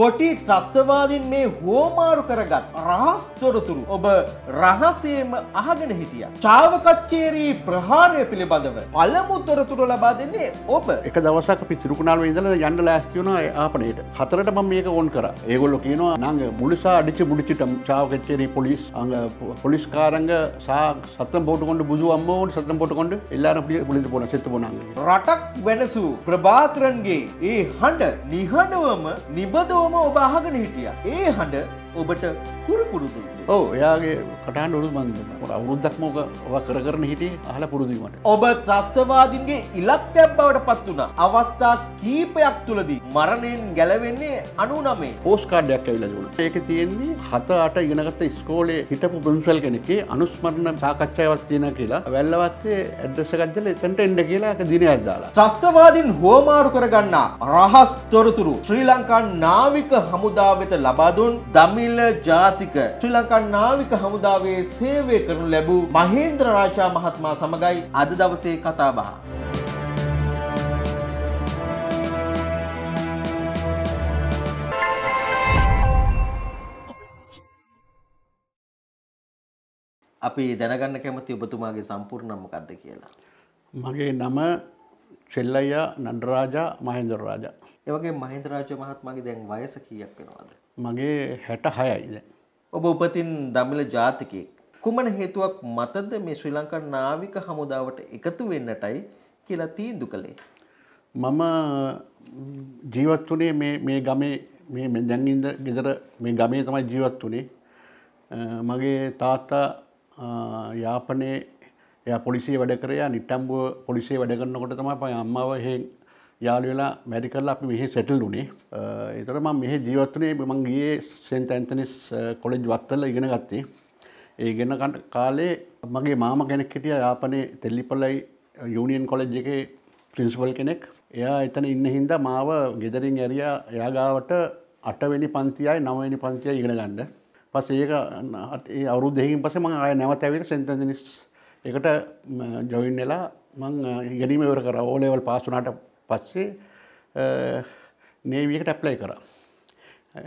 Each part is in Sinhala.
කොටි ත්‍රස්තවාදින් මේ හෝමාරු කරගත් රහස් තොරතුරු ඔබ රහසේම අහගෙන හිටිය. චාවකච්චේරී ප්‍රහාරය පිළිබඳව පළමු තොරතුර ලබා දෙන්නේ ඔබ එක දවසක් පිසිරුකුණාල ඉඳල යන්න ලෑස්තිවුණ ආපනයට හතරට ම මේක ඕන් කර ඒගොල්ල කියනවා නඟ මුලිසා අඩිච මුඩිචිට චාවකච්චේරී පොලිස් අඟ පොලිස්කාරග සා සත පොටකොඩ බුදු අම්මෝන් සතම් පොටකොඩ එල්ලාර පිය පුලි පොන සෙත පොන රටක් වෙනසූ ප්‍රභාතරන්ගේ ඒ හඬ නිහඬවම නිබදෝම හැමෝම ඔබ අහගෙන හිටිය ඒ හඬ ඔබට පුරපුරුදු ඕ එයාගේ කටාන් ඔරු බන්ද අවුරුද්දක් මෝක කර කරන හිටේ අහල පුරුදුීමට ඔබ ත්‍රස්තවාදින්ගේ ඉලක්කැබ් බවට පත් වුණ අවස්ථා කීපයක් තුළදී මරණයෙන් ගැලවෙන්නේ අනු නමේ පෝස්කාඩයක් ඇවිලදුණ ඒක තියෙන්නේ හත අට ඉගෙනගත ස්කෝලේ හිටපු පුන්සල් කෙනෙකේ අනුස්මරණ සාකච්ඡාවක් තියෙන කියලා වැල්ලවත්තේ ඇඩ්‍රසකච්ජල එතට එන්ඩ කියලා දිනයක් දාලා ත්‍රස්තවාදින් හෝමාරු කරගන්නා රහස් තොරතුරු ශ්‍රී ලංකා නාවික හමුදා වෙත ලබාදුන් දමිල ජාතික ශ්‍රී ලංකා නාවික හමුදාවේ සේවය කරනු ලැබූ මහේන්ද්‍ර රාජා මහත්මා සමගයි අද දවසේ කතාබහ. අපි දැනගන්න කැමති ඔබතුමාගේ සම්පූර්ණම් මොකක්ද කියලා. මගේ නම චෙල්ලයියා නඩරාජා මහින්දර රාජා. ඒ වගේ මහින්ද රාජ මහත්මයාගේ දැන් වයස කීයක් වෙනවද? මගේ 66යි දැන්. ඔබ උපතින් දමිළ ජාතිකයෙක්. කුමන හේතුවක් මතද මේ ශ්‍රී ලංකා නාවික හමුදාවට එකතු වෙන්නටයි කියලා තීන්දුව කළේ? මම ජීවත් වුණේ මේ මේ ගමේ මේ දැන් ඉඳ ගෙදර මේ ගමේ තමයි ජීවත් වුණේ. මගේ තාත්තා යාපනය එය පොලිසිය වැඩ කරයා නිට්ටම්බුව පොලිසිය වැඩගන්නකොට තම ප අම්මාව හෙ යාලවෙලා වැඩි කරලා අපි මෙහි සැටල් වුණේ එතරම මෙහ ජීවත්වනේ මංගේ සෙන්ට ඇන්තනිස් කොලෙජ් වත්තල ඉගෙන ගත්තේ ඒ ගෙන කාලේ මගේ මාම කෙනෙක් හිටිය යාපනේ තෙල්ලිපලයි යුනියන් කොලෙජ් එක ප්‍රින්සිපල් කෙනෙක් එයා එතන ඉන්න හින්දා මාව ගෙදරින් ඇරයා යාගාවට අටවෙනි පන්තියයි නවනි පන්තිය ඉගෙන ගණ්ඩ පස්සේ ඒක ඒ අවුරුදු දෙකකින් පස්සේ මම ආයෙ නැවත ඇවිල්ලා සෙන්ට් ඇන්තනිස් එකට ජොයින් වෙලා මම ඉගෙනීම ඉවර කරා ඕ ලෙවල් පාස් වුණාට පස්සේ නේවි එකට ඇප්ලයි කරා.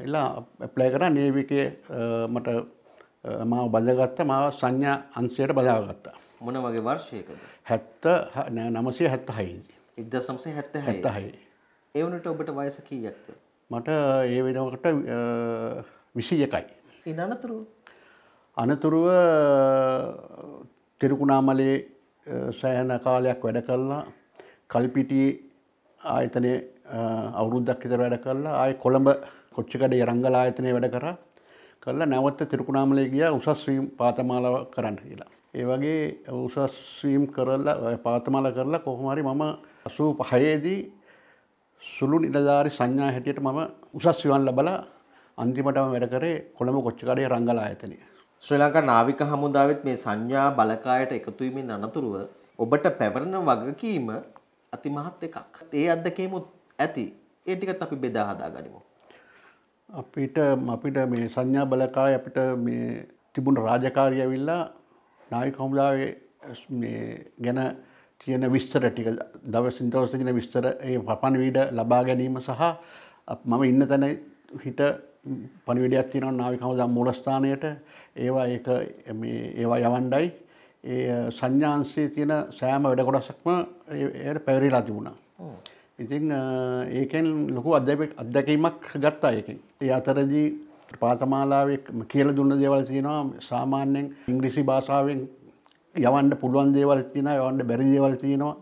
එලා ඇප්ලයි කරා නේවි එකේ මට මාව බඳගත්තා මාව සංඥා අංශයට බදාගත්තා. මොන වගේ වර්ෂයකද? 70 976 දී. 1976 76. ඒ වුණට ඔබට වයස කීයක්ද? මට ඒ වෙනකොට 21යි. ඉන් අනතුරු අනතුරුව තෙරුකුණාමලේ සෑහන කාලයක් වැඩ කල්ලා කල්පිටියේ ආයතනය අවුරුද්දක් විතර වැඩ කල්ලා ආය කොළඹ කොච්චිකඩ රංගල ආයතනය වැඩ කර කල්ලා නැවත තෙරුකුණාමලේ ගිය උසස්වීම් පාතමාලාව කරන්න කියලා. ඒ වගේ උසස්වීම් කරලා පාතමාල කරලා කොහොමරි මම අසූ පහයේදී සුළු නිලධාරි සංඥා හැටියට මම උසස් විවන් ලබලා අන්තිමටම වැඩ කරේ කොළඹ කොච්චිකාරයේ රංගලා ආයතනය. ශ්‍රී ලංකා නාවික හමුදාවෙත් මේ සංඥා බලකායට එකතු වීමෙන් අනතුරුව ඔබට පැවරෙන වගකීම අතිමහත් එකක්. ඒ අත්දැකීමුත් ඇති. ඒ ටිකත් අපි බෙදා හදා ගනිමු. අපිට අපිට මේ සංඥා බලකාය අපිට මේ තිබුණ රාජකාරිය ඇවිල්ලා නාවික හමුදාවේ මේ ගැන තියෙන විස්තර ටික දවසින් දවස තියෙන විස්තර ඒ පපන් වීඩ ලබා ගැනීම සහ මම ඉන්න තැන හිට පනිවිඩයක් තිනවන් නාවික හමුදම් මුලස්ථානයට ඒවා ඒවා යවන්ඩයි ඒ සංඥාන්සේ තියෙන සෑම වැඩ කොටසක්ම එයට පැවරිලා තිබුණා. ඉතින් ඒකෙන් ලොකු අධ්‍යපෙක් අත්දැකීමක් ගත්තා ඒකින්. ඒ අතරදී පාතමාලාවක් කියල දුන්න දේවල් තියෙනවා සාමාන්‍යෙන් ඉංග්‍රිසි භාෂාවෙන් යවන්ඩ පුළුවන් දේවල් තියෙන යවන්ඩ බැරි දේවල් තියෙනවා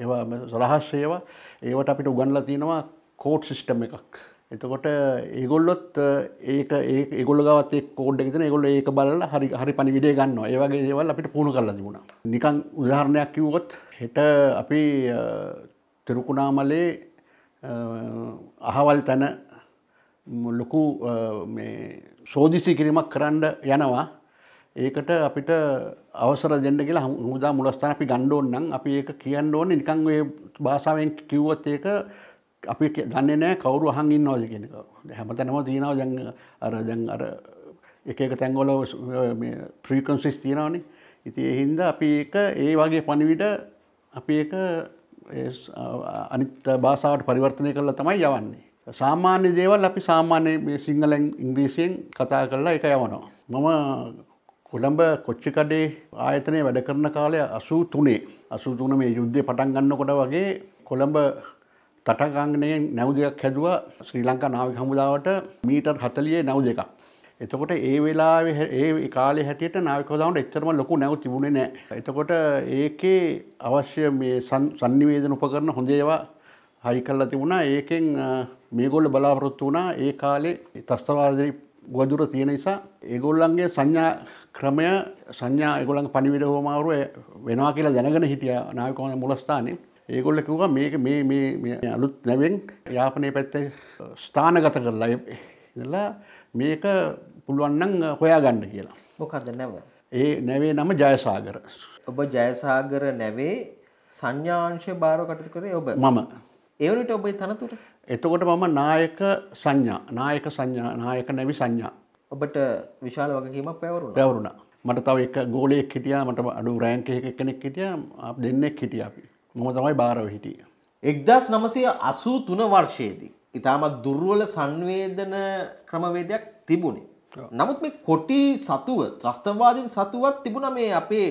ඒ සොලහස් ඒවා ඒවට අපිට උගන්ලා තියෙනවා කෝට් සිිස්ටම් එකක් එතකොට ඒගොල්ලොත් ඒක ඒ ගොල ගවත් කෝඩ් එකතන ගොල ඒක බල හරි හරි පනි විඩේ ගන්න ඒවගේ ඒවල් අපිට පුුණු කරල තිබුණා නිකං උදාහරණයක් කිව්වොත් හෙට අපි තෙරුකුණාමලේ අහවල් තැන ලොකු සෝදිසි කිරීමක් කරන්න යනවා ඒකට අපිට අවසර දෙන්න කියලා හමුදා මුලස්ථාන අපි ගණ්ඩෝන්නම් අපි ඒක කියන්න ඕන නිකං භාෂාවෙන් කිව්වොත් ඒක අපි දන්නේ නෑ කවරු අහන් ඉන්නවද කියනක හැමතැනම තියෙනව දැන් අර දැන් අර එක එක තැන්වල ප්‍රීකන්සිස් තියෙනවනේ ඉති එහින්ද අපි එක ඒ වගේ පණිවිට අපි එක අනිත් භාෂාවට පරිවර්තනය කරලා තමයි යවන්නේ සාමාන්‍ය දේවල් අපි සාමාන්‍ය සිංහලෙන් ඉංග්‍රීසියෙන් කතා කරලා එක යවනවා මම කොළඹ කොච්චිකඩේ ආයතනය වැඩ කරන කාලය අසූ තුනේ අසූ තුන මේ යුද්ධය පටන් ගන්නකොට වගේ කොළඹ තටගංගනයෙන් නැව් දෙයක් හැදුව ශ්‍රී ලංකා නාවික හමුදාවට මීටර් හතලියේ නැව් දෙකක්. එතකොට ඒ වෙලා ඒ කාලෙ හැටියට නාවිකවදාවට එච්චරම ලොකු නැව තිබුණේ නෑ. එතකොට ඒකේ අවශ්‍ය මේ සංනිවේදන උපකරන හොඳේවා හරි කල්ලා තිබුණා ඒකෙන් මේගොල්ල බලාපොරොත්තු වුණා ඒ කාලේ තස්තවාදී ගොදුර තියෙන නිසා ඒගොල්ලන්ගේ සංඥා ක්‍රමය සංඥා ඒගොල්ලන්ගේ පණිවිඩ හෝමාවරුව වෙනවා කියලා දැනගෙන හිටියා නාවිකවම මුලස්ථානේ. ඒගොල්ල කිව්ව මේක මේ මේ අලුත් නැවෙන් යාපනය පැත්තේ ස්ථානගත කරලා ඉඳලා මේක පුළුවන්නන් හොයා ගන්න කියලා. මොකද නැව. ඒ නැවේ නම ජයසාගර. ඔබ ජයසාගර නැවේ සංඥාංශය භාරකටතු කරේ ඔබ මම. ඒවලට ඔබයි තනතුර. එතකොට මම නායක සංඥා නායක සංඥා නායක නැවි සංඥා. ඔබට විශාල වගකීමක් පැවරුණ පැවරුණා. මට තව එක ගෝලයක් හිටියා මට අඩු රෑන්ක එක කෙනෙක් හිටිය දෙන්නෙක් හිටිය අපි. මොම තමයි භාරව හිටිය. එක්දස් නමසය අසූ තුන වර්ෂයේදී. ඉතාමත් දුර්ුවල සංවේදන ක්‍රමවේදයක් තිබුණේ. නමුත් මේ කොටි සතුව ත්‍රස්තවාදින් සතුවත් තිබුණ මේ අපේ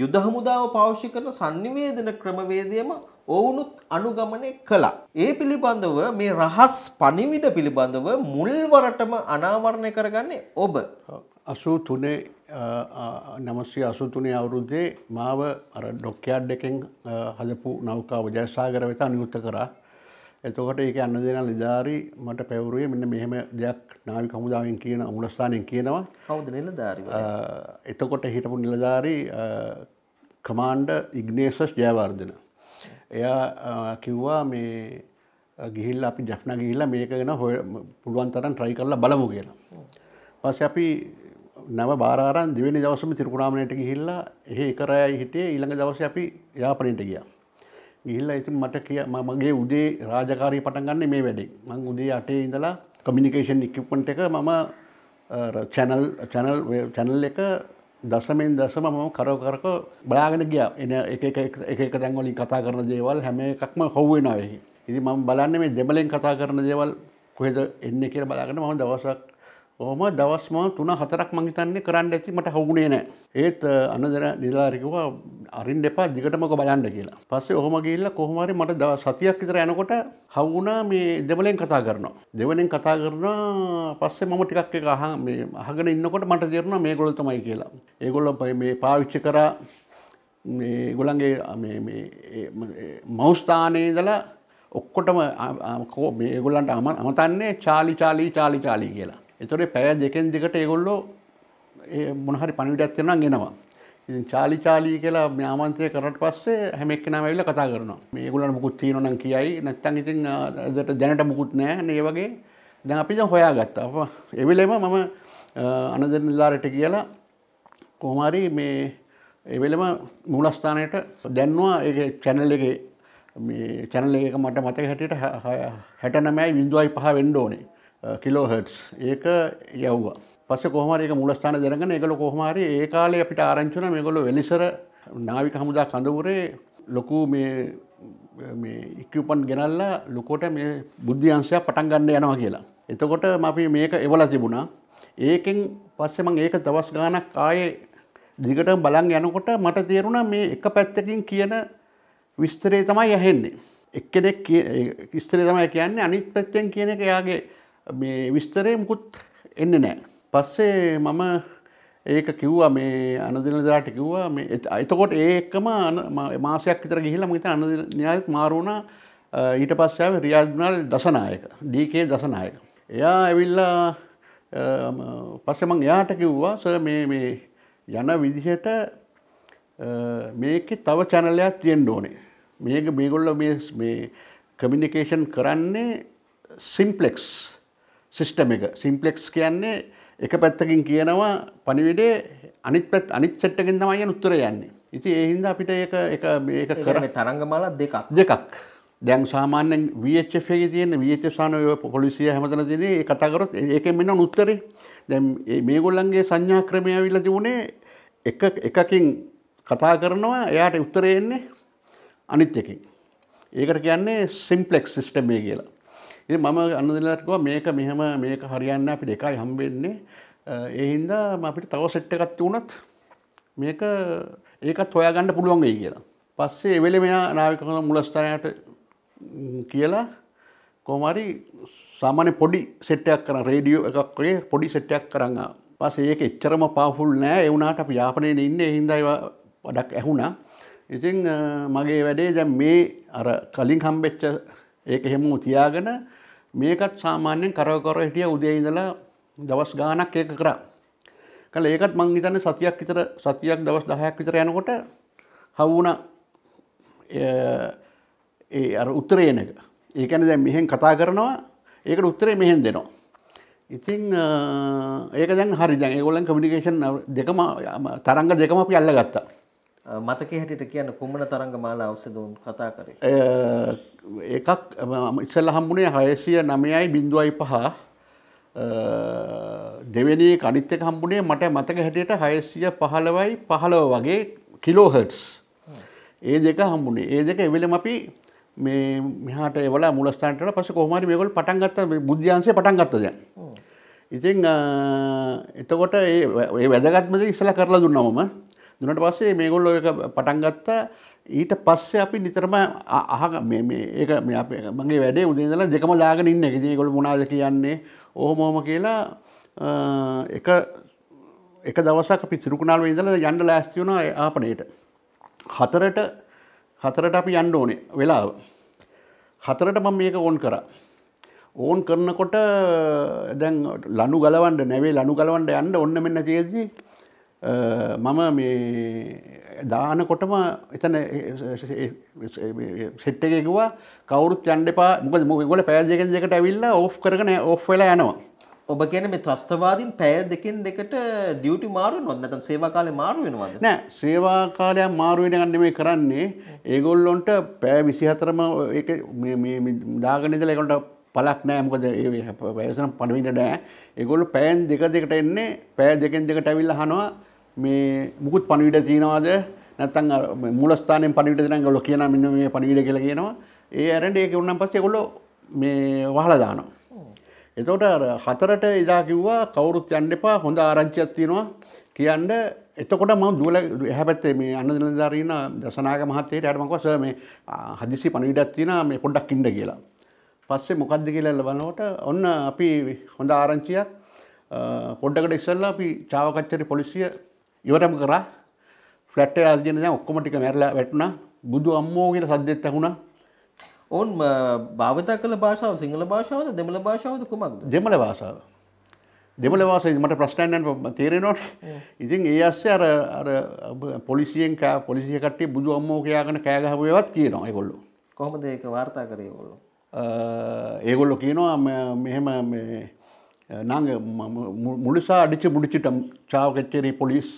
යුද හමුදාව පාවිච්චි කරන sannivedana ක්‍රමවේදයම ඔවුනුත් අනුගමනය කළා. ඒ පිළිබඳව මේ රහස් පණිවිඩ පිළිබඳව මුල් වරටම අනාවරණය කරගන්නේ ඔබ. අසූතුනේ නමස්සේ අසුතුනේ අවුරුද්දේ මාව අර ඩොක්කයාඩ් එකෙන් හදපු නෞකාව ජයසාගර වෙත අනියුත්ත කරා. එතකොට ඒක අන්න දෙන නිධාරි මට පැවරුවේ මෙන්න මෙහෙම දෙයක් නාවි කමුදාවෙන් කියන මුලස්ථානයෙන් කියනවා. කවුද නිලධාරි? එතකොට හිටපු නිලධාරි කමාන්ඩර් ඉග්නේසස් ජයවර්ධන. එයා කිව්වා මේ ගිහිල්ලා අපි ජෆ්නා ගිහිල්ලා මේක ගැන පුළුවන් තරම් try කරලා බලමු කියලා. ඊපස්සේ අපි නැව බාරන් දෙවෙනි දවසම තිරකුණාමණයට ගිහිල්ලා එහෙ එකරයි හිටියේ ඊළඟ දවසේ අපි යාපනයට ගියා. ගිහිල්ලා ඉතින් මට කිය මගේ උදේ රාජකාරී පටන් ගන්න මේ වැඩේ. මම උදේ 8 ඉඳලා කමියුනිකේෂන් ඉක්විප්මන්ට් එක මම channel channel channel එක දසමෙන් දසම මම කරව කරක බලාගෙන ගියා. එන එක එක එක එක තැන් වලින් කතා කරන දේවල් හැම එකක්ම හොව් වෙනවා එහි. ඉතින් මම බලන්නේ මේ දෙමළෙන් කතා කරන දේවල් කොහෙද එන්නේ කියලා බලාගෙන මම දවසක් ඕම දවස්ම තුන හතරක් මංහිතන්නේ කරන්න ඇති මට හවුනේ නෑ. ඒත් අනදර නිලාරිකවා අරින් දෙපා දිගටමක බලන්න කියලා. පස්සේ ඔහොම ගිල්ල කොහොමරි මට ද සතියක් විතර යනකොට හවුනා මේ දෙවලෙන් කතා කරනවා. දෙවලෙන් කතා කරන පස්සේ මම ටිකක් එක අහ අහගෙන ඉන්නකොට මට දෙරන මේ ගොල තමයි කියලා. ඒගොල්ල මේ පාවිච්චි කරා ගොලන්ගේ මවස්ථානයේ දලා ඔක්කොටම ඒගොල්ලන්ට අම අමතන්නේ චාලි චාලී චාලි චාලි කියලා. එතොරේ පැය දෙකෙන් දෙකට ඒගොල්ලෝ මොනහරි පණිවිඩයක් වෙනවා ගෙනවා. ඉතින් චාලි චාලි කියලා මේ ආමන්ත්‍රණය කරාට පස්සේ හැම එක්කෙනාම ඇවිල්ලා කතා කරනවා. මේ ඒගොල්ලන්ට මුකුත් තියෙනවා නම් කියයි. නැත්නම් ඉතින් දැනට මුකුත් නැහැ. නේ වගේ දැන් අපි දැන් හොයාගත්තා. ඒ වෙලෙම මම අනදර නිලාරට කියලා කොහොම හරි මේ ඒ වෙලෙම මූලස්ථානයට දැන්නවා ඒ channel එකේ මේ channel එකක මට මතක හැටියට 69.5 වෙන්න ඕනේ. කිලෝහටස් uh, ඒක යව්වා පස කොහමරක මුලස්ථාන දෙරගෙන එකල කොහමරි ඒ කාලේ අපිට ආරංචුන මේගොලු වෙලිසර නාවික හමුදා කඳවුරේ ලොකු මේ ඉක්කපන් ගෙනල්ලා ලොකොට මේ බුද්ධියන්සයක් පටන් ගන්න යනවා කියලා. එතකොට අපි මේක එවල තිබුණා ඒකෙන් පස්සෙමං ඒක දවස් ගානක් ආයේ දිගට බලන් යනකොට මට තේරුණා මේ එක පැත්තකින් කියන විස්තරේ තමයි ඇහෙන්නේ. එක්කෙනෙක් ස්ත්‍රේ තමයි කියන්නේ අනිත් පැත්තෙන් කියන එක යාගේ මේ විස්තරය මුකුත් එන්න නෑ. පස්සේ මම ඒක කිව්වා මේ අනදිනදරට කිව්වා මේ එතකොට ඒකම මාසයක් විතර ගිහිල්ලා මම හිතා අනදිනයාත් මාරු වුණා ඊට පස්සේ ආවේ රියාද්නල් දසනායක ඩීකේ දසනායක. එයා ඇවිල්ලා පස්සේ මම එයාට කිව්වා සර් මේ මේ යන විදිහට මේකේ තව channel එකක් තියෙන්න ඕනේ. මේක මේගොල්ලෝ මේ මේ communication කරන්නේ simplex සිස්ටම් එක සිම්පලෙක්ස් කියන්නේ එක පැත්තකින් කියනවා පනිවිඩේ අනිත් පැත් අනිත් සෙට්ටකින් තමයි උත්තර යන්නේ ඉති ඒහින්ද අපිට ඒ ඒක කරන තරගමල දෙකක් දෙකක් දැන් සාමාන්‍යෙන් වFේ තියන වචසාන පොලිසිය හැමතන තින ඒ කතාකරොත් ඒක මෙන්න උත්තරේ දැම් මේ ගොල්ලන්ගේ සංඥා ක්‍රමය විල්ල තිබුණේ එකකින් කතා කරනවා එයාට උත්තරයෙන්නේ අනිත් එකින් ඒකට කියන්නේ සිම්පලෙක් සිිස්ටමේ කියලා ඉ මම අන්නදලාටවා මේක මෙහම මේක හරියන්න අපිට එකයි හම්බෙන්නේ එහින්දා අපිට තව සෙට්ට එකත් වුණත් මේක ඒකත් හොයාගන්න පුළුවන් වෙයි කියලා පස්සේ එවෙල මෙයා නාවිකන මුලස්ථානයට කියලා කෝමරි සාමාන්‍ය පොඩි සෙට්ටයක් කරන රේඩියෝ එකක් වගේ පොඩි සෙට්ටයක් කරන්න පස්සේ ඒක එච්චරම පාහුල් නෑ ඒ වුණාට අපි යාපනයේ ඉන්නේ හින්දා ඒවා වැඩක් ඇහුණා ඉතින් මගේ වැඩේ දැන් මේ අර කලින් හම්බෙච්ච ඒක එහෙම තියාගෙන මේකත් සාමාන්‍යයෙන් කරව කරව හිටිය උදේ ඉඳලා දවස් ගාණක් ඒක කරා. කල ඒකත් මං හිතන්නේ සතියක් විතර සතියක් දවස් 10ක් විතර යනකොට හවු වුණා ඒ අර උත්තරේ එන එක. ඒ කියන්නේ දැන් මෙහෙන් කතා කරනවා ඒකට උත්තරේ මෙහෙන් දෙනවා. ඉතින් ඒක දැන් හරි දැන් ඒගොල්ලන් කමියුනිකේෂන් දෙකම තරංග දෙකම අපි අල්ලගත්තා. මතක හැටියට කියන්න කුමන තරංග මාලා අවසදුන් කතා කරේ. එකක් ඉස්සල්ල හම්බුණේ හයසිය නමයයි බිඳුවයි පහ දෙවැනි කනිත්තක හම්බුණේ මට මතක හැටියට හයසිය පහළවයි පහළව වගේ කිලෝහටස් ඒ දෙක හම්බුණේ ඒ දෙක එවෙලම අපි මේ මෙහාට එවල මුලස්ථානටල පස කොහමරි මේකොල් පටන්ගත්ත බුද්ධාන්සේ පටන්ගත්තද. ඉතින් එතකොට ඒ වැදගත්මද ඉස්සල කරලා දුන්නමම දුනට පස්සේ මේගොල්ලෝ එක පටන් ගත්තා ඊට පස්සේ අපි නිතරම අහ ඒක මගේ වැඩේ උදේදල දෙකම දාගෙන ඉන්න එක ගොල මුණද කියන්නේ ඕහමෝම කියලා එක එක දවසක් අපි සිරුකුණාල ඉඳල යන්න ලෑස්ති වුණ ආපනයට හතරට හතරට අපි යන්න ඕනේ වෙලාව හතරට මම මේක ඕන් කරා ඕන් කරනකොට දැන් ලනු ගලවන්ඩ නැවේ ලනු ගලවන්ඩ යන්න ඔන්න මෙන්න තියදී මම මේ දාන කොටම එතන සෙට් එක කිව්වා කවුරුත් යන්න එපා මොකද මොකද ඒගොල්ලෝ පැය දෙකෙන් දෙකට ඇවිල්ලා ඕෆ් කරගෙන ඕෆ් වෙලා යනවා ඔබ කියන මේ ත්‍රස්තවාදීන් පැය දෙකෙන් දෙකට ඩියුටි මාරුවෙනවද නැත්නම් සේවා කාලේ මාරු වෙනවද නෑ සේවා කාලය මාරු වෙන ගන්න මේ කරන්නේ ඒගොල්ලොන්ට පැය 24ම ඒක මේ මේ දාගෙන ඉඳලා ඒගොල්ලන්ට පලක් නෑ මොකද ඒ වයසන පණවිඩ නෑ ඒගොල්ලෝ පැයෙන් දෙක දෙකට එන්නේ පැය දෙකෙන් දෙකට ඇවිල්ලා අහනවා මේ මුකුත් පණවිඩ තියනවාද නැත්තන් මුලස්ථානෙන් පණවිට දෙන ගොල කියන මෙන්න මේ පණවිඩ කියලා කියනවා ඒ ඇරෙන්ට ඒක උන්නම් පස්සේ ඒගොල්ලෝ මේ වහලා දානවා එතකොට අර හතරට එදා කිව්වා කවුරුත් යන්න එපා හොඳ ආරංචියක් තියෙනවා කියන්න එතකොට මම දුවල එහා පැත්තේ මේ අන්නදලදාර ඉන්න දසනාග මහත්තයට යාට මම කිව්වා සර් මේ හදිසි පණවිඩක් තියෙනවා මේ පොඩ්ඩක් ඉන්න කියලා පස්සේ මොකද්ද කියලා බලනකොට ඔන්න අපි හොඳ ආරංචියක් පොඩ්ඩකට ඉස්සෙල්ලා අපි චාවකච්චරි පොලිසිය ඉවරම කරා ෆලට් අදන ඔක්කොමටික මැරලා වැටුණ බුදු අම්මෝ කියල සද්දෙත් ඇහුණා ඔවන් භාවිතා කළ භාෂාව සිංහල භාෂාවද දෙමළ භාෂාවද කුමක් දෙමළ භාෂාව දෙමළ වාසය මට ප්‍රශ්ටයින් තේරෙනොට ඉතින් ඒ අස්ස අර පොලිසියෙන් කෑ පොලිසිය කටේ බුදු අම්මෝ කයාගෙන කෑගහපුයවත් කියනවා එකොල්ලු කොහොමද ඒක වාර්තා කරේ ඔොල්ලු ඒගොල්ලො කියනවා මෙහෙම නඟ මුලිසා අඩිච බුඩිචිට චාවකච්චරී පොලිස්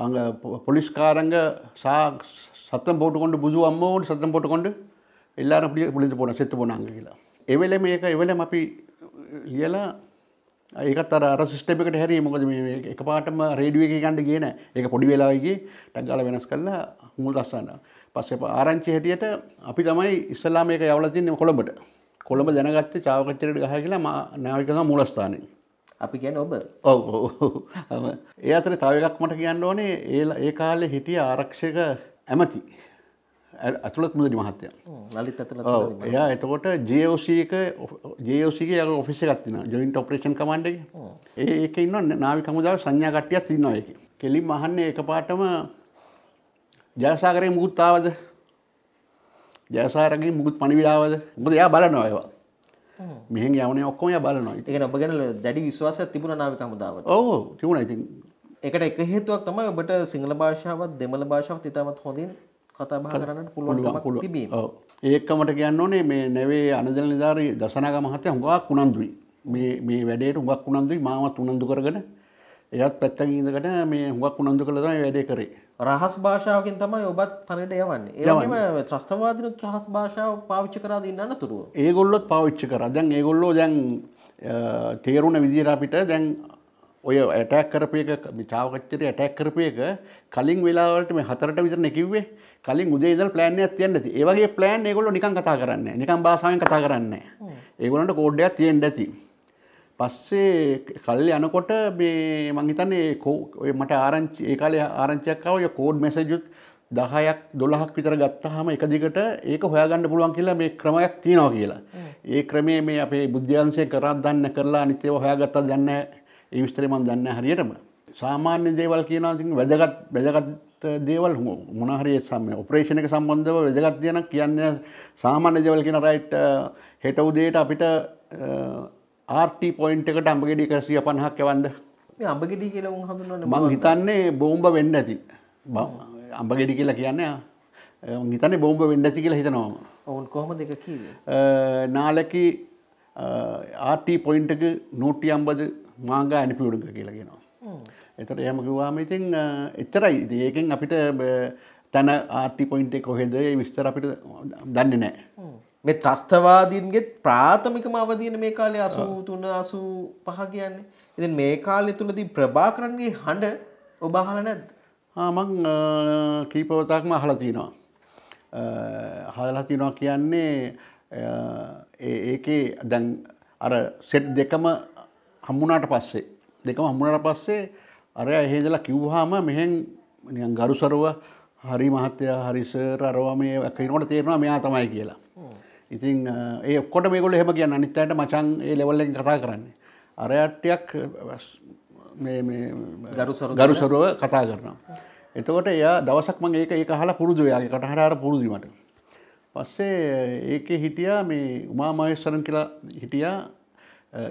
அங்கே போலீஸ்காரங்க சா சத்தம் போட்டுக்கொண்டு புது அம்மோன்னு சத்தம் போட்டுக்கொண்டு எல்லாரும் அப்படியே விழுந்து போனோம் செத்து போனாங்க කියලා. එවෙලෙම ඒක එවෙලෙම අපි ලියලා ඒකත් අර අර සිස්ටම් එකට හැරි මොකද මේ එකපාරටම රේඩියෝ එකේ ගන්න ගියේ නැහැ. ඒක පොඩි වෙලාවකගේ ටග්ගාලා වෙනස් කරලා මුල් ලස්සන. පස්සේ ආරංචි හැටියට අපි තමයි ඉස්ලාම මේක යවලා තින්නේ කොළඹට. කොළඹ දැනගත්තේ චාවකච්චරේට ගහලා කියලා මා නාවිකතුමා මූලස්ථානේ. අපි ගැන ඔබ ඔව ඒ අතර තවලක් මට කියන්න ඕනේ ඒ ඒ කාලෙ හිටිය ආරක්ෂක ඇමති ඇතුළත් මුද මහත්තය ලලිත් ඇතුළ එයා එතකොට ජෝසික ජෝසික යල ඔෆිස ගත්තින ජොයින්ට ඔපරේෂන් කමන්්ඩ ඒක ඉන්න නාවි කමුදාව සංඥාකට්ටියත් තින්නවා එක කෙලින් මහන්නේ එක පාටම ජයසාකරය මුකුත්තාවද ජයසාරගේ මුකුත් පණිවිඩාවද මුද එයා බලනවා ඒවා මෙහ යවන ඔක්කොම බලනවා එක ඔබ ගැන දැඩි විශවාසයක් තිබුණ නාවික හමුදාව ඕ තිබුණ ඉතින් එකට එක හේතුවක් තමයි ඔබට සිංහල භාෂාවත් දෙමළ භාෂාවත් ඉතාමත් හොඳින් කතාබහ කරන්නට පුළුවන් තිබීම ඒකමට කියන්න ඕනේ මේ නැවේ අනදල නිධාරී දසනග මහතය හුඟක් උනන්දුයි මේ වැඩේට හුඟක් උනන්දුයි මාවත් උනන්දු කරගෙන එයත් පැත්තක ඉඳකට මේ හුවක් උනන්දු කළ තමයි වැඩේ කරේ. රහස් භාෂාවකින් තමයි ඔබත් පණට යවන්නේ. ඒ වගේම ත්‍රස්තවාදීන් රහස් භාෂාව පාවිච්චි කරලා දින්න අනතුරුව. ඒගොල්ලොත් පාවිච්චි කරා. දැන් ඒගොල්ලෝ දැන් තේරුණ විදිහට අපිට දැන් ඔය ඇටැක් කරපු එක චාවකච්චරේ ඇටැක් කරපු එක කලින් වෙලාවලට මේ හතරට විතරනේ කිව්වේ. කලින් උදේ ඉඳලා ප්ලෑන් එකක් තියන්න ඇති. ඒ වගේ ප්ලෑන් ඒගොල්ලෝ නිකන් කතා කරන්නේ නැහැ. නිකන් භාෂාවෙන් කතා කරන්නේ නැහැ. ඒගොල්ලන්ට කෝඩ් එකක් තියෙන්න ඇති. පස්සේ කල් යනකොට මේ මංහිතන්නේ ඔය මට ආරංචි ඒකාල ආරංචයක්කාව ඔය කෝඩ් මෙසජුත් දහයක් දොළහක් විතර ගත්තහම එක දිගට ඒක හොයාගන්න පුළුවන් කියලා මේ ක්‍රමයක් තියෙනවා කියලා. ඒ ක්‍රමේ මේ අපේ බුද්ධ්‍යන්සය කරත් දන්න කරලා නිතව හොයාගත්තත් දන්න ඒ විස්තරමන් දන්න හරියටම. සාමාන්‍ය දේවල් කියනතින් වැදගත් වැදගත් දේවල් මොනහරි සම ඔපරේෂණ එක සම්බන්ධව වැදගත් දෙයන කියන්න සාමාන්‍ය දේවල් කියන රයිට් හෙටවුදේට අපිට ආර්ට පොයින්ට් එකට අඹගෙඩි කරසිය පණහක් යවන්ද අඹගෙඩි කියල හඳුන්න මං හිතන්නේ බෝම්බ වෙන්න ඇති අඹගෙඩි කියලා කියන්න හිතන්නේ බෝම්බ වෙන්න ඇති කියලා හිතනවාම ඔවුන් කොහොම දෙක නාලකි ආට පොයින්ටක නෝටි අම්බද මාංග ඇනිපියුඩුක කියලා කියෙනවා එතට එහම කිවාම ඉතින් එච්චරයි ඒකෙන් අපිට තැන ආටි පොයින්ටේ කොහෙද විස්තර අපිට දන්න නෑ මේ ත්‍රස්තවාදීන්ගේ ප්‍රාථමිකම අවධියන මේ කාලේ අසූතුන අසූ පහ කියන්නේ ඉතින් මේ කාලය තුළදී ප්‍රභාකරන්ගේ හඬ ඔබහල නැද්ද මං කීපවතාක්ම අහලා තියෙනවා හලා තියෙනවා කියන්නේ ඒකේ දැන් අර සෙට් දෙකම හම්මුණට පස්සේ දෙකම හම්මුණට පස්සේ අරය එහෙදලා කිව්හාම මෙහෙන් ගරුසරුව හරි මහත්තය හරිසර අරවා මේ එකනොට තේරවා මෙයා තමයි කියලා ඉතින් ඒ ඔක්කොට මේගොල හෙම කියන්න අනිත්තයට මචන් ඒ ලෙවල්ලෙන් කතා කරන්නේ. අරයට්ටයක් ගරුසරුව කතා කරනවා. එතකොට එය දවසක්ම ඒක ඒ හලා පුරුදු යාගේ කටහරාර පුරුදුීමට. පස්සේ ඒක හිටියා මේ උමා මහේස්වරන් කියලා හිටියා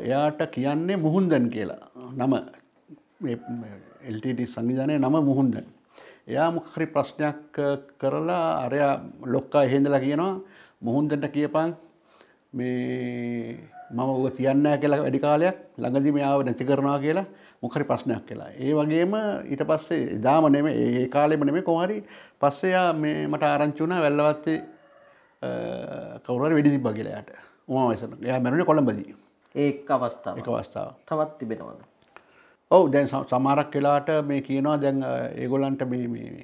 එයාට කියන්නේ මුහුන්දන් කියලා නම එල්ටට සංවිධානය නම මුහුන්දන්. එයා මොකහරි ප්‍රශ්නයක් කරලා අරයා ලොක්කා හෙඳලා කියනවා මුහුන්දට කියපන් මේ මම ඔබ කියන්න කියලා වැඩි කාලයක් ළඟදි මෙයාව නැති කරනවා කියලා මොකරි ප්‍රශ්නයක් කියලා. ඒ වගේම ඊට පස්සේ එදාම නෙමෙයි ඒ කාලෙම නෙමෙයි කොහරි පස්සේ යා මේ මට ආරංචි වුණා වැල්ලවත්තේ කවුරු හරි වෙඩි තිබ්බා කියලා යාට. උමා වයසන. එයා මැරුණේ කොළඹදී. ඒක අවස්ථාව. ඒක අවස්ථාව. තවත් තිබෙනවද? ඔව් දැන් සමහරක් වෙලාවට මේ කියනවා දැන් ඒගොල්ලන්ට මේ මේ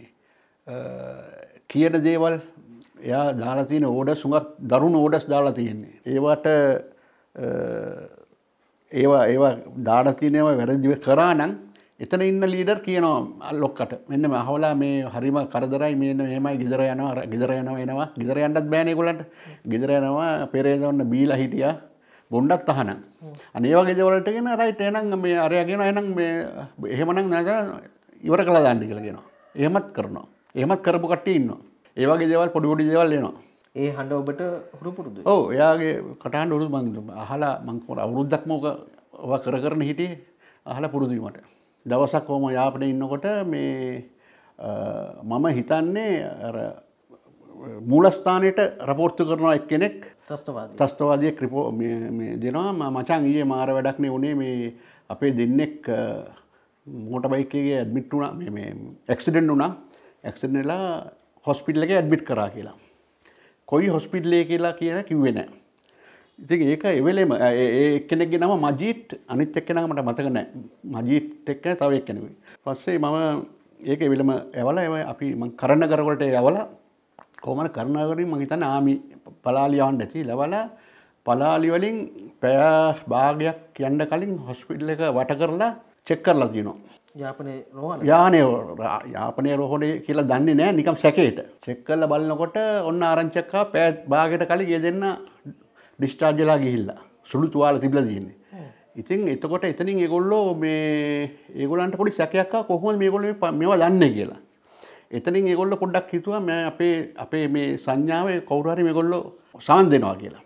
කියන දේවල් එයා දාලා තියෙන ඕඩ සුඟක් දරුණු ඕඩස් දාලා තියෙන්නේ. ඒවට ඒවා ඒවා දාලා තියෙනව වැරදිව කරා නම් එතන ඉන්න ලීඩර් කියනවා අල්ලොක්කට මෙන්න මහවලා මේ හරිම කරදරයි මෙන්න මෙහෙමයි ගෙදර යනවා ගෙදර යනවා එනවා ගෙදර යන්නත් බෑනේ ඒගොල්ලන්ට ගෙදර යනවා පෙරේදවන්න බීලා හිටියා බොණ්ඩත් අහනම් අනේ වගේ දේවල්ට කියන රයිට් එහෙනම් මේ අරයා කියන එහෙනම් මේ එහෙමනම් නැග ඉවර කළා දාන්න කියලා කියනවා එහෙමත් කරනවා එහෙමත් කරපු කට්ටිය ඉන්නවා ඒවගේ දෙවල් පොඩිගොඩි දෙවල්ලනවා ඒ හඬ ඔබට හුරුපුරුදු ඕ එයාගේ කටාන් ඔරු මං අහලා මංකොට අවුරුද්දක්මෝක කර කරන හිටිය අහලා පුරුදුවීමට දවසක් හෝම යාපට ඉන්නකොට මේ මම හිතන්නේ මූලස්ථානයට රපෝර්්තු කරනවා එක් කෙනෙක් තස්තවාදය ක්‍රිපෝ දෙනවා මචන් ඒ මාර වැඩක්නේ උනේ මේ අපේ දෙන්නෙක් මෝට බයිකගේ ඇඩමිට් වුණා එක්සිඩෙන්් වුණා ඇක්සිඩලා හොස්පිටල එක ඇඩ්බිට් කරා කියලා. කොයි හොස්පිටලේ කියලා කියන කිව්වෙනෑ. ඉති ඒක එවලේම එක්කෙනෙක්ගේ නම මජීට් අනිත් එක්කෙනමට මතකන මජීට් එක්ක තව එක්කෙනවේ. පස්සේ මම ඒක එවිලම ඇවල ඇව අපි කරන්න කරවලට ඇවල කොමට කරණගරින් මහිතන ආමි පලාලියවන් ඇති ලවල පලාලිවලින් පැය භාගයක් කියන්න කලින් හොස්පිටල එක වට කරලා චෙක් කරලා දිනවා. යානය යාපනය රෝහොඩේ කියලා දන්න නෑ නිකම් සැකේට චෙක්කල්ල බලන්නකොට ඔන්න ආරංචක්කා පැත් බාගට කල ය දෙන්න ඩිස්ටාර්ජලා ගිහිල්ලා සුළු තුවාල තිබල දන්නේ ඉතින් එතකොට එතනින් ඒගොල්ලෝ මේ ඒගොලන්ට පොඩි සැකයක් කොහොම මේගොල මෙවා දන්න කියලා එතනින් ඒගොල්ල පොඩ්ඩක් හිතුව මේ අපේ අපේ මේ සංඥාව කවුරහරි මේගොල්ලෝ සාන් දෙනවා කියලා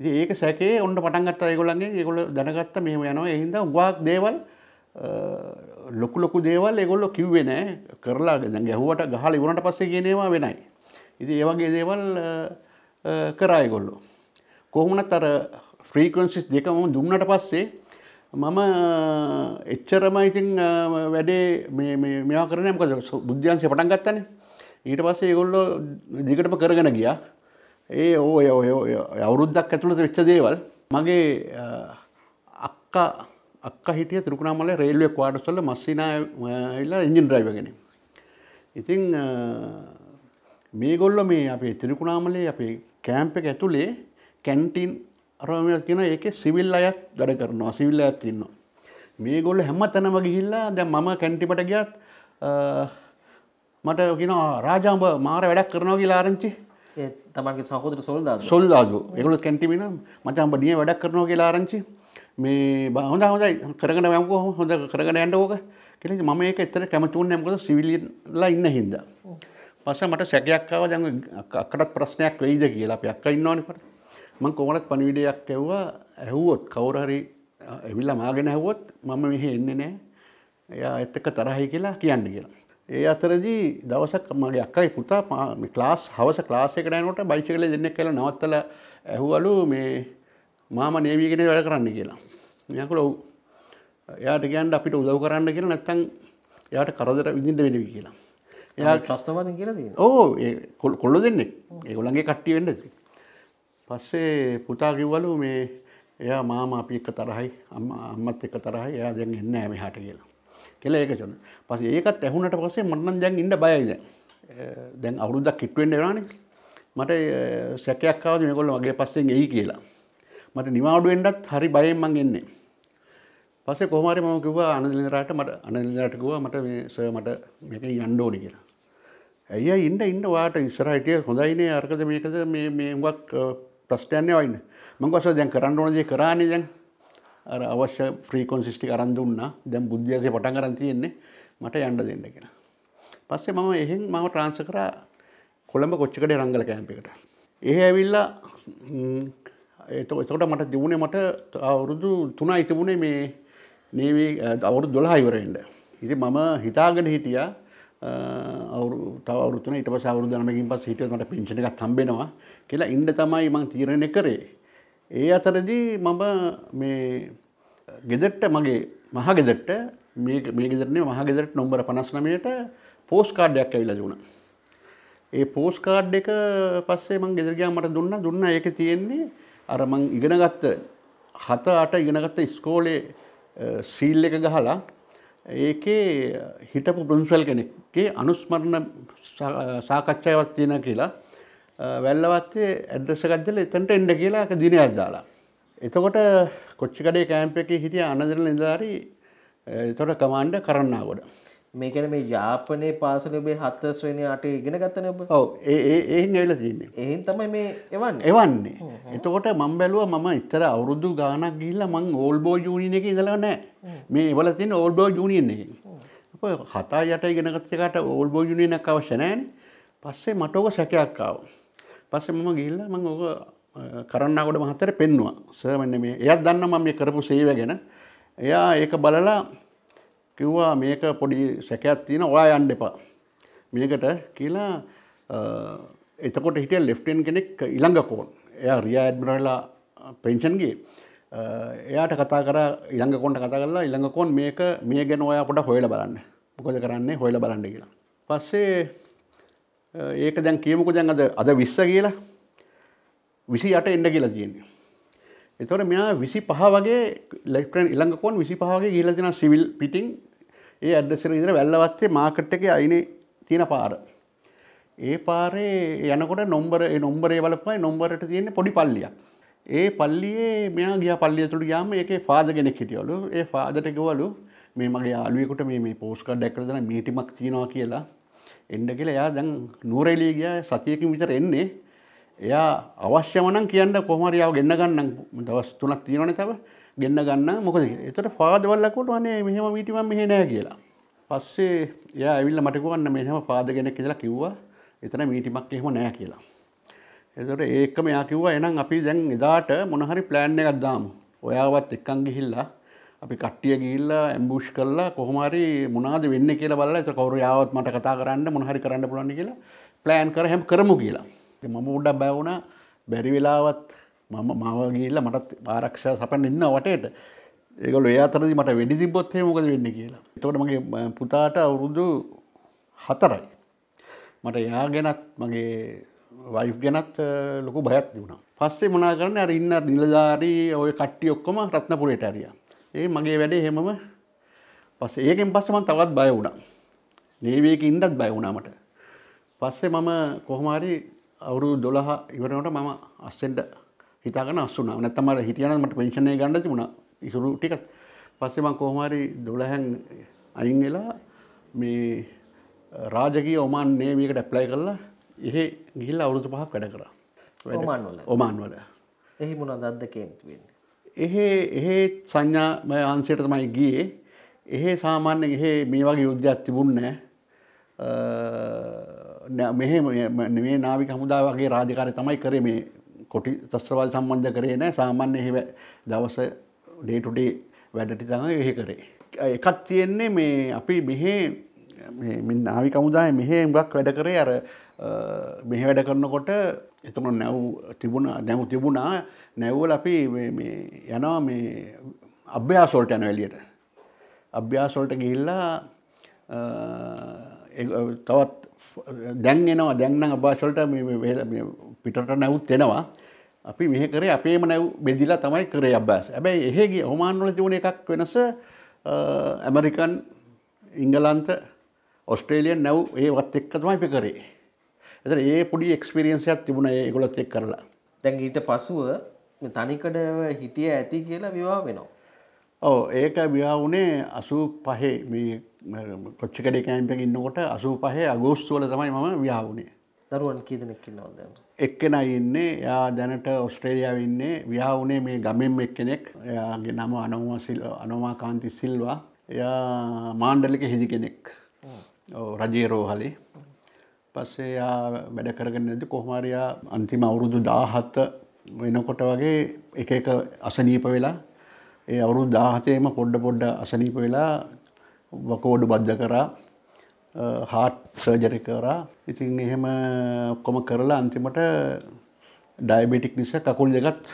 ඉති ඒක සැකේ ඔන්න පටන්ගත්ත ඒගොලන්ගේ ඒගොල දැනගත්ත මෙහම යනවා එහින්ද වාක් දේවල් ලොකු ලොකු දේවල් එගොල්ල කිව්වේ නෑ කරලා දැන් ගැහුවට ගහල ඉවරට පස්සේ කියනවා වෙනයි. ඉතින් ඒ වගේ දේවල් කරා ඒගොල්ලෝ. කොහොමුණත් අර ෆ්‍රීකවන්සිස් දෙකම දුන්නට පස්සේ මම එච්චරම ඉතින් වැඩේ මේ මෙයා කරන්නේ මොකද බුද්ධ්‍යංශය පටන් ගත්තනේ. ඊට පස්සේ ඒගොල්ලෝ දිගටම කරගෙන ගියා. ඒ ඕ ඔය අවුරුද්දක් ඇතුළත වෙච්ච දේවල් මගේ අක්කා අක්ක හිටිය තිරුණාමල රේල්ුව වාඩසල්ල මස්සිනල්ලා ඉජින් ්‍රයිවගෙන. ඉතිං මේගොල්ල මේ අපේ තිරිකුණාමලේ අපේ කෑම්ප එක ඇතුළේ කැන්ටීන් අරමල් තියෙන ඒක සිවිල් අයත් ගඩ කරනවා සිවිල් අයත් තින්න. මේගොල්ල හැම තැනම ගිහිල්ලා දැ මම කැන්ටිපට ගියත් මට කින රාජාම්ඹ මාර වැඩක් කරනවා කියලාරංචි තමගේ සහෝදර සොල්දා සොල්දාග එකගුල කැටිමින මචම්බ දිය වැඩක් කරනවා කියලාරංචි මේ බහොඳ හොඳයි කරගෙන යමුකෝ හොඳ කරගෙන යන්න ඕක කියලා ඉතින් මම ඒක එතන කැමති වුණේ මොකද සිවිලියන්ලා ඉන්න හින්දා. පස්සේ මට සැකයක් ආවා දැන් අක්කටත් ප්‍රශ්නයක් වෙයිද කියලා අපි අක්කා ඉන්නවනේ පොර. මම කොහොමවත් පණිවිඩයක් ඇහුවා ඇහුවොත් කවුරු හරි ඇවිල්ලා මාගෙන ඇහුවොත් මම මෙහෙ එන්නේ නැහැ. එයා ඒත් එක්ක තරහයි කියලා කියන්න කියලා. ඒ අතරදී දවසක් මගේ අක්කයි පුතා ක්ලාස් හවස ක්ලාස් එකට යනකොට බයිසිකලේ දෙන්නෙක් කියලා නවත්තලා ඇහුවලු මේ මාම නේවීගෙන වැඩ කරන්න කියලා. යකුල ඔව් එයාට කියන්න අපිට උදව් කරන්න කියලා නැත්තම් එයාට කරදර විඳින්න වෙනවා කියලා. එයා ත්‍රස්තවාද කියලා තියෙනවා. ඔව් ඒ කොල්ලෝ දෙන්නේ. ඒගොල්ලන්ගේ කට්ටිය වෙන්නේ. පස්සේ පුතා කිව්වලු මේ එයා මාම අපි එක්ක තරහයි අම්මා අම්මත් එක්ක තරහයි එයා දැන් එන්නේ නැහැ මෙහාට කියලා. කියලා ඒක චොන. පස්සේ ඒකත් ඇහුනට පස්සේ මම නම් දැන් ඉන්න බයයි දැන්. දැන් අවුරුද්දක් කිට්ටු වෙන්න වෙනවානේ. මට සැකයක් ආවද මේගොල්ලෝ මගේ පස්සෙන් එයි කියලා. මට නිවාඩුවෙන්ටත් හරි බයෙන් මං එන්නේ. පස්සේ කොහොම හරි මම කිව්වා අනලින්දරාට මට අනලින්දරාට කිව්වා මට මේ සර් මට මේක යන්න ඕනේ කියලා. ඇයි ඉන්න ඉන්න වාට ඉස්සරහිටිය හොඳයිනේ අරකද මේකද මේ මේ හුඟක් ප්‍රශ්නයන්නේ වයින්න මං කොස දැන් කරන්න ඕන දේ කරානේ දැන් අර අවශ්‍ය ෆ්‍රීකොන්සිස් ටික අරන් දුන්නා දැන් බුද්ධියසේ පටන් අරන් තියෙන්නේ මට යන්න දෙන්න කියලා පස්සේ මම එහෙන් මම ට්‍රාන්ස්ෆර් කරා කොළඹ කොච්චිකඩේ රංගල කැම්ප් එකට එහෙ ඇවිල්ලා එත එතකොට මට තිබුණේ මට අවුරුදු තුනයි තිබුණේ මේ නේවී අවුරුදු 12 ඉවරෙන්න. ඉතින් මම හිතාගෙන හිටියා අවුරු තව අවුරුදු තුන ඊට පස්සේ අවුරුදු 9කින් පස්සේ හිටියොත් මට පෙන්ෂන් එකක් හම්බෙනවා කියලා ඉන්න තමයි මම තීරණය කරේ. ඒ අතරදී මම මේ ගෙදරට මගේ මහා ගෙදරට මේ මේ ගෙදරනේ මහා ගෙදරට නම්බර 59ට පෝස්ට් කාඩ් එකක් ඇවිල්ලා දුණා. ඒ පෝස්ට් කාඩ් එක පස්සේ මම ගෙදර ගියාම මට දුන්නා දුන්නා ඒකේ තියෙන්නේ අර මං ඉගෙනගත්ත හත අට ඉගෙනගත්ත ස්කෝලේ සීල් එක ගහලා ඒකේ හිටපු ප්‍රින්සිපල් කෙනෙක්ගේ අනුස්මරණ සාකච්ඡාවක් තියෙනවා කියලා වැල්ලවත්තේ ඇඩ්‍රස් එකක් දීලා එතනට එන්න කියලා ඒක දිනයක් දාලා. එතකොට කොච්චිකඩේ කැම්ප් එකේ හිටිය අනදරන ඉඳලාරි එතකොට කමාන්ඩර් කරන්නාගොඩ. මේකන මේ යාපනය පාසල ඔබේ හත්ත ශ්‍රේණය අටේ ඉගෙන ගත්තන ඔබ ඔව ඒහින් ඇල තින්නේ එහින් තමයි මේ එවන් එවන්නේ එතකොට මං බැලුව මම ඉතර අවුරුදු ගානක් ගිල්ල මං ඕල්බෝ ජූනියන එක ඉඳලා නෑ මේ එවල තින ඕල්බෝ ජූනියන් එක හතා යට ඉගෙනගත්තකට ඕල්බෝ ජුනියනක් අවශ්‍යනෑන පස්සේ මටෝක සැකයක් ආව පස්සේ මම ගිල්ල මං ඕක කරන්නකොට මහතර පෙන්වා සර්මන්න මේ එයත් දන්න මම මේ කරපු සේව ගැන එයා ඒක බලලා කිව්වා මේක පොඩි සැකයක් තියෙන ඔයා යන්න එපා. මේකට කියලා එතකොට හිටිය ලෙෆ්ටන් කෙනෙක් ඉළඟ කෝන් එයා රියා ඇඩ්මරලා පෙන්ෂන්ගේ එයාට කතා කර ඉළඟ කොන්ට කතා කරලා ඉළඟ කෝන් මේක මේ ගැන ඔයා පොට හොයල බලන්න මොකද කරන්නේ හොයල බලන්න කියලා. පස්සේ ඒක දැන් කියමුකු දැන් අද අද විස්ස කියලා විසි යට එන්න කියලා කියන්නේ. එතොට මෙයා විසි පහ වගේ ලෙක්ටන් ඉළඟකොන් විසි පහගේ ගිල තින සිවිල් පිටිං ඒ අඩ්ඩසර ඉදිර වැල්ලවත්සේ මාකට් එක අයින තියෙන පාර. ඒ පාරේ යනකොට නොම්බර නොම්බරේ වලපයි නොම්බරට තියෙන පොඩි පල්ලියක්. ඒ පල්ලියේ මෙයා ගිය පල්ලිය තුළ යාම ඒක ෆාදගෙනෙක් හිටියවලු ඒ ෆාදට ගවලු මේ මගේ අලුවෙකුට මේ පෝස්කඩ් ඩැකරදන මීටිමක් තියෙනවා කියලා එන්ඩ කියලා එයා දැන් නූරෙලී ගිය සතියකින් විතර එන්නේ එයා අවශ්‍යමනම් කියන්න කොහමරියාව ගෙන්න්න ගන්න දවස් තුනක් තියෙනන තව ගෙන්න්න ගන්න මොකද එතට පාදවල්ලකොට වනේ මෙහම මීටිම මෙහෙ නෑ කියලා. පස්සේ එය ඇවිල්ල මටකුවන්න මෙහම පාදගෙන කියලා කිව්වා එතන මීටිමක් එහෙම නෑ කියලා. එතට ඒකම යා කිව්වා එනම් අපි දැන් එදාට මොනහරි ප්ලෑන්් එකක් දාම ඔයාවත් එක්කන් ගිහිල්ලා අපි කට්ටිය ගිල්ලා ඇම්බෂ් කරලා කොහමරි මුණද වෙන්න කියලා බල කවරු යාවත් මට කතා කරන්න මොහරි කරන්න පුලන්න කියලා ප්ලෑන් කර හැම් කරමු කියලා මම උඩ බැවුණ බැරි වෙලාවත් මම මවගේල මටත් ආරක්ෂා සපන් ඉන්න වටේට ඒකල එයාතරද මට වැඩි සිබ්බොත්හේ මොකද වෙන්න කියලා එතවට මගේ පුතාට අවුරුදු හතරයි මට එයා ගැනත් මගේ වයිෆ් ගැනත් ලොකු බයක් වුණා පස්සේ මනා කරන්න අර ඉන්න නිලධාරී ඔය කට්ටි ඔක්කොම රත්නපුරයට ඇරිය ඒ මගේ වැඩේ හෙමම පස්ස ඒකෙන් පස්සමන් තවත් බය වුණා නේවේක ඉන්නත් බය වුණාමට පස්සේ මම කොහොමාරි අවුරුදු දොළහ ඉවරනට මම අස්සෙන්ට හිතාගෙන අස්සුන නැත්තමර හිටියනමට පෙන්ෂණය ගන්න තිබුණ ඉසුරු ටිකත් පස්සෙම කොහමරි දොළහැන් අයින්වෙලා මේ රාජකී ඔමාන් නේමකට ඇප්ලයි කරලා එහෙ ගිහිල් අවුරුදු පහක් වැඩ කර ඔමාන් වල එහි මුණ දද්ද කේන්තුවෙන් එහෙ එහෙ සංඥා අන්සයට තමයි ගියේ එහෙ සාමාන්‍ය එහෙ මේ වගේ යුද්ධයක් තිබුන්නේ මෙහෙම මේ නාවික හමුදා වගේ රාජකාරය තමයි කරේ මේ කොටි තස්ත්‍රවාද සම්බන්ධ කරේ නෑ සාමාන්‍ය එහෙ දවස ඩේටුඩේ වැඩටි තමයි එහෙ කරේ. එකත් තියෙන්නේ මේ අපි මෙහෙ නාවික හමුදාය මෙහෙ ගක් වැඩ කරේ අර මෙහෙ වැඩ කරනකොට එතම නැව් තිබුණ නැව් තිබුණා නැව්වල අපි යනවා මේ අභ්‍යාසෝල්ට යන එලියට. අභ්‍යාසෝල්ට ගිහිල්ලා තවත් දැන් එනවා දැන්නම් අභාෂවලට පිටට නැවුත් එනවා අපි මෙහ කරේ අපේම නැව් බෙදිලා තමයි කරේ අභ්‍යාස ඇබැයි එහෙගේ හොමාන්වල තිබුණ එකක් වෙනස ඇමරිකන් ඉංගලන්ත ඔස්ට්‍රේලියන් නැව් ඒවත් එක්ක තමයි අපි කරේ එතන ඒ පොඩි එක්ස්පිරියන්සයක් තිබුණ ඒගොලත් එක් කරලා දැන් ඊට පසුව තනිකඩ හිටිය ඇති කියලා විවා වෙනවා ඕ ඒක බියා වුණේ අසූ පහේ මේ කොච්චිකඩ කෑම්පක ඉන්නකොට අසූ පහේ අගෝස්තුවල තමයි මම ව්‍යාවුණේ දරුවන් කීදනෙක් ඉන්නවද එක්කෙන ඉන්නේ යා දැනට ඔස්ට්‍රේලියාව ඉන්නේ ව්‍යාවුනේ මේ ගමෙන් එක්කෙනෙක් එයාගේ නම අනවවා සිල් අනවා කාන්ති සිල්වා එයා මාණ්ඩලික හිදි කෙනෙක් රජයේ රෝහලේ පස්සේ යා වැඩ කරගෙන නැති කොහොමාරයා අන්තිම අවුරුදු දාහත්ත වෙනකොට වගේ එක එක අසනීප වෙලා ඒ අවුරුදු දාහතේම පොඩ්ඩ පොඩ්ඩ අසනීප වෙලා වකෝඩු බද්ධ කරා හාට් සර්ජරි කරා ඉතින් එහෙම ඔක්කොම කරලා අන්තිමට ඩයිබෙටික් නිසා කකුල් දෙකත්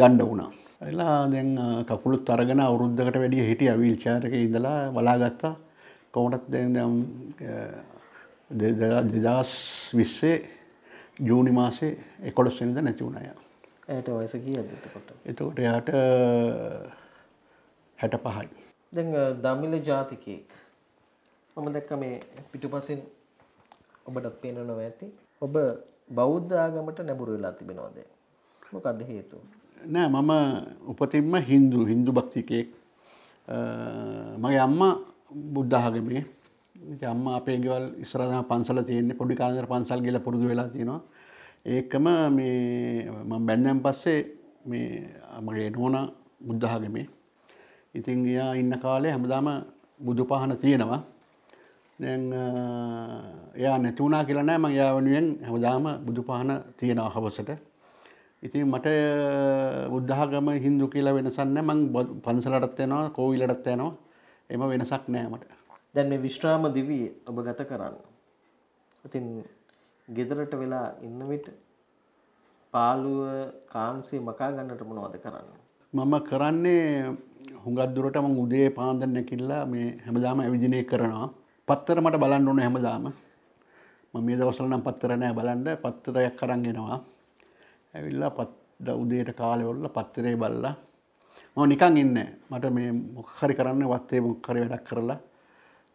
ගණ්ඩ වුණා. එලා දැන් කකුළුත් අරගෙන අවුරුද්ධකට වැඩිය හිටිය අවිල්චාරක ඉඳලා බලාගත්තා කොමටත් දැම් දෙදස් විස්සේ ජූනි මාසේ එකොළොස්සනිද නැතිවුණය. ඇයට ඔයස කිය දකොට එතකොට එයාට හැට පහයි දෙ දමිල ජාතිකයෙක් මම දැක්ක මේ පිටුපසින් ඔබටත් පේන නොව ඇති ඔබ බෞද්ධාගමට නැබුරු වෙලා තිබෙනවාද මොකක්ද හේතු නෑ මම උපතින්ම හින්දු හින්දු භක්තිකයෙක් මගේ අම්මා බුද්ධාගමේ අම්ම අපේ ගෙවල් ඉස්සරහ පන්සල තියෙන්නේ පොඩි කාලේ පන්සල් ගිහලා පුරුදු වෙලා තියෙනවා ඒකම මේ මම බැන්දම් පස්සේ මේ මගේ නෝන බුද්ධහගමේ ඉතින් ගියා ඉන්න කාලේ හැමදාම බුදු පහන තියෙනවා දැන් එයා නැතුුණා කියලා නෑ මං යා වෙනුවෙන් හැමදාම බුදු පහන තියෙනවා හවසට ඉතින් මට බුද්ධාගම හින්දු කියලා වෙනසක් නැහැ මං පන්සලටත් යනවා කෝවිලටත් යනවා එම වෙනසක් නැහැ මට දැන් මේ විශ්‍රාම දිවි ඔබ ගත කරන්නේ ඉතින් ගෙදරට වෙලා ඉන්න විට පාළුව කාන්සිය මකා ගන්නට මොනවද කරන්නේ? මම කරන්නේ හුඟක් දුරට මම උදේ පාන්දර නැකිලා මේ හැමදාම ඇවිදින එක කරනවා. පත්තර මට බලන්න ඕන හැමදාම. මම මේ දවස්වල නම් පත්තර නෑ බලන්න පත්තරයක් අරන් එනවා. ඇවිල්ලා උදේට කාලේ වල පත්තරේ බලලා මම නිකන් ඉන්නේ මට මේ මොකක් හරි කරන්න වත්තේ මොකක් හරි වැඩක් කරලා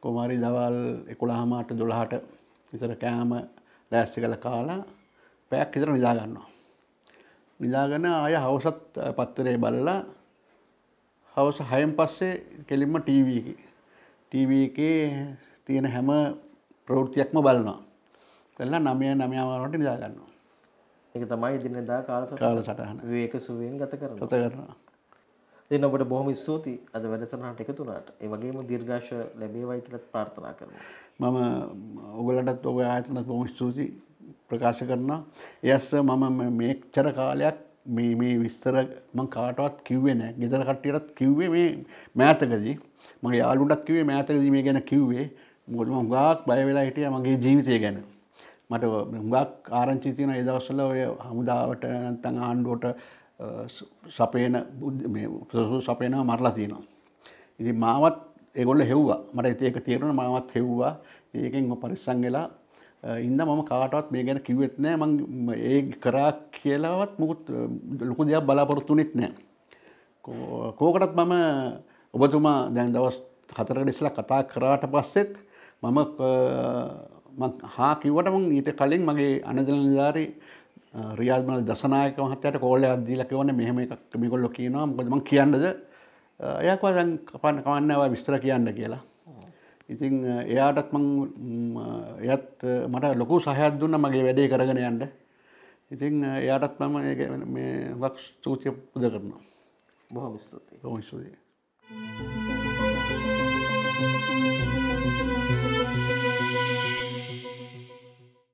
කොමාරි දවල් 11:00ට 12:00ට විතර කෑම ලෑස්ති කළ කාලා පැයක් විතර නිදා ගන්නවා. නිදාගෙන ආය හවසත් පත්තරේ බලලා හවස හයෙන් පස්සේ කෙලින්ම ටීවී එකේ ටීවී එකේ තියෙන හැම ප්‍රවෘත්තියක්ම බලනවා. බලලා 9 9 වරට නිදා ගන්නවා. ඒක තමයි දිනදා කාලසටහන. කාලසටහන. විවේක සුවයෙන් ගත කරනවා. ගත කරනවා. ඉතින් ඔබට බොහොම ස්තුතියි අද වැඩසටහනට එකතු වුණාට. ඒ වගේම දීර්ඝාෂ ලැබේවයි කියලා ප්‍රාර්ථනා කරනවා. මම ඔයගලටත් ඔබ ආයතනත් බොහොම ස්තුතියි ප්‍රකාශ කරනවා. එයස්ස මම මේච්චර කාලයක් මේ මේ විස්තර මම කාටවත් කිව්වේ නැහැ. ගෙදර කට්ටියටත් කිව්වේ මේ මෑතකදී. මගේ යාළුවන්ටත් කිව්වේ මෑතකදී මේ ගැන කිව්වේ. මොකද මම හුඟක් බය වෙලා හිටියා මගේ ජීවිතය ගැන. මට හුඟක් ආරංචි තියෙන ඒ දවස්වල ඔය හමුදාවට නැත්නම් ආණ්ඩුවට සපේන සසු සපේනව මරලා තියෙනවා. ඉති මාවත් ඒගොල්ල හෙව්වා මට ඒක තේරුණ මාවත් හෙව්වා ඒකෙන් පරිස්සං වෙලා ඉන්න මම කාටවත් මේ ගැන කිව්වෙත් නෑ මං ඒ කරා කියලාවත් මුකුත් ලොකු දෙයක් බලාපොරොත්තුනෙත් නෑ. කෝකටත් මම ඔබතුමා දැන් දවස් හතරට ඉස්සලා කතා කරාට පස්සෙත් මම හා කිව්වට මං ඊට කලින් මගේ අනදලනිධාරී රියල්මල දසනායක මහත්තයට කෝලයක් දීලා කිව්වනේ මෙහෙම එකක් මේගොල්ලෝ කියනවා මොකද මං කියන්නද එයාකවා දැන් කපන්න කවන්න ඔයා විස්තර කියන්න කියලා ඉතින් එයාටත් මං එයත් මට ලොකු සහයක් දුන්නා මගේ වැඩේ කරගෙන යන්න ඉතින් එයාටත් මම මේ වක් ස්තුතිය පුද කරනවා බොහොම ස්තුතියි බොහොම ස්තුතියි